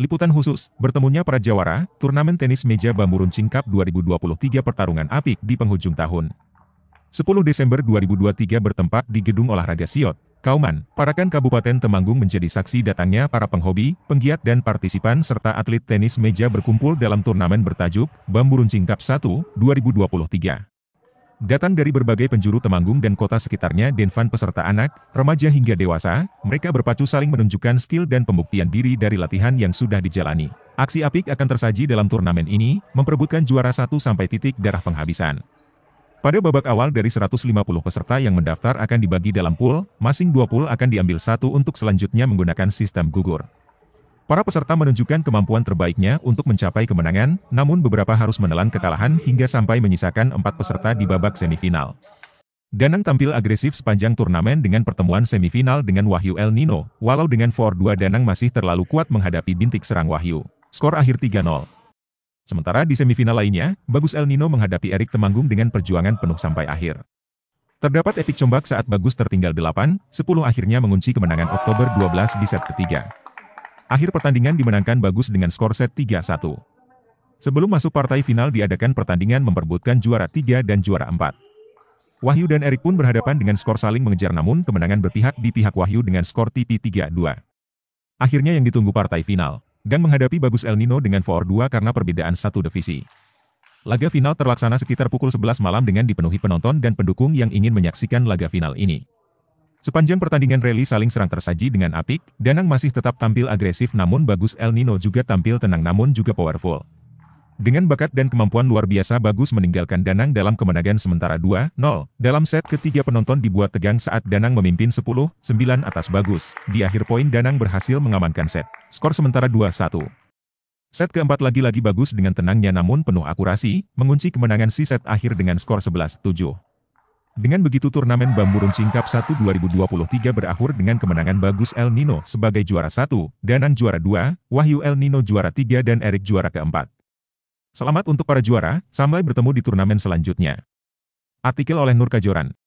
Liputan khusus, bertemunya para jawara, turnamen tenis meja bambu runcing Cup 2023 pertarungan apik di penghujung tahun. 10 Desember 2023 bertempat di Gedung Olahraga Siot, Kauman, Parakan Kabupaten Temanggung menjadi saksi datangnya para penghobi, penggiat dan partisipan serta atlet tenis meja berkumpul dalam turnamen bertajuk Bambu Runcing Cup 1 2023. Datang dari berbagai penjuru Temanggung dan kota sekitarnya Denvan peserta anak, remaja hingga dewasa, mereka berpacu saling menunjukkan skill dan pembuktian diri dari latihan yang sudah dijalani. Aksi apik akan tersaji dalam turnamen ini, memperebutkan juara satu sampai titik darah penghabisan. Pada babak awal dari 150 peserta yang mendaftar akan dibagi dalam pool, masing dua pool akan diambil satu untuk selanjutnya menggunakan sistem gugur. Para peserta menunjukkan kemampuan terbaiknya untuk mencapai kemenangan, namun beberapa harus menelan kekalahan hingga sampai menyisakan empat peserta di babak semifinal. Danang tampil agresif sepanjang turnamen dengan pertemuan semifinal dengan Wahyu El Nino, walau dengan 4-2 Danang masih terlalu kuat menghadapi bintik serang Wahyu. Skor akhir 3-0. Sementara di semifinal lainnya, Bagus El Nino menghadapi Erik Temanggung dengan perjuangan penuh sampai akhir. Terdapat epic combak saat Bagus tertinggal 8, 10 akhirnya mengunci kemenangan Oktober 12 di set ketiga. Akhir pertandingan dimenangkan bagus dengan skor set 3-1. Sebelum masuk partai final diadakan pertandingan memperbutkan juara 3 dan juara 4. Wahyu dan Erik pun berhadapan dengan skor saling mengejar namun kemenangan berpihak di pihak Wahyu dengan skor TP 3-2. Akhirnya yang ditunggu partai final. dan menghadapi Bagus El Nino dengan 4-2 karena perbedaan satu divisi. Laga final terlaksana sekitar pukul 11 malam dengan dipenuhi penonton dan pendukung yang ingin menyaksikan laga final ini. Sepanjang pertandingan rally saling serang tersaji dengan apik, Danang masih tetap tampil agresif namun bagus El Nino juga tampil tenang namun juga powerful. Dengan bakat dan kemampuan luar biasa Bagus meninggalkan Danang dalam kemenangan sementara 2-0. Dalam set ketiga penonton dibuat tegang saat Danang memimpin 10-9 atas Bagus. Di akhir poin Danang berhasil mengamankan set. Skor sementara 2-1. Set keempat lagi-lagi Bagus dengan tenangnya namun penuh akurasi, mengunci kemenangan si set akhir dengan skor 11-7. Dengan begitu turnamen Bambu Runcing Cup 1 2023 berakhir dengan kemenangan Bagus El Nino sebagai juara 1, Danan juara 2, Wahyu El Nino juara 3 dan Erik juara keempat. Selamat untuk para juara, sampai bertemu di turnamen selanjutnya. Artikel oleh Nur Kajoran